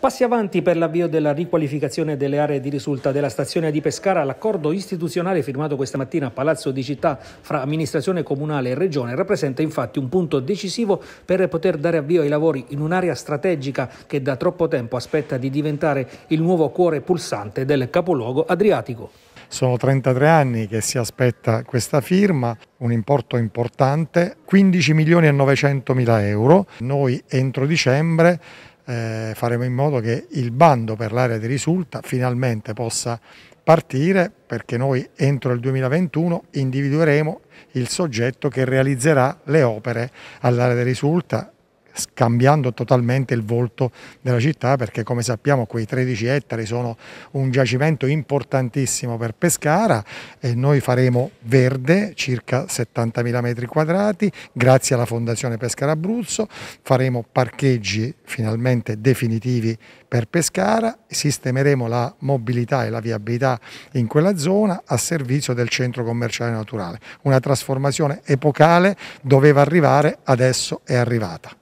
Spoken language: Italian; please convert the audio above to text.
Passi avanti per l'avvio della riqualificazione delle aree di risulta della stazione di Pescara. L'accordo istituzionale firmato questa mattina a Palazzo di Città fra amministrazione comunale e regione rappresenta infatti un punto decisivo per poter dare avvio ai lavori in un'area strategica che da troppo tempo aspetta di diventare il nuovo cuore pulsante del capoluogo adriatico. Sono 33 anni che si aspetta questa firma, un importo importante, 15 milioni e 900 mila euro. Noi entro dicembre eh, faremo in modo che il bando per l'area di risulta finalmente possa partire perché noi entro il 2021 individueremo il soggetto che realizzerà le opere all'area di risulta scambiando totalmente il volto della città perché come sappiamo quei 13 ettari sono un giacimento importantissimo per Pescara e noi faremo verde circa 70.000 metri quadrati grazie alla Fondazione Pescara Abruzzo, faremo parcheggi finalmente definitivi per Pescara, sistemeremo la mobilità e la viabilità in quella zona a servizio del centro commerciale naturale. Una trasformazione epocale doveva arrivare, adesso è arrivata.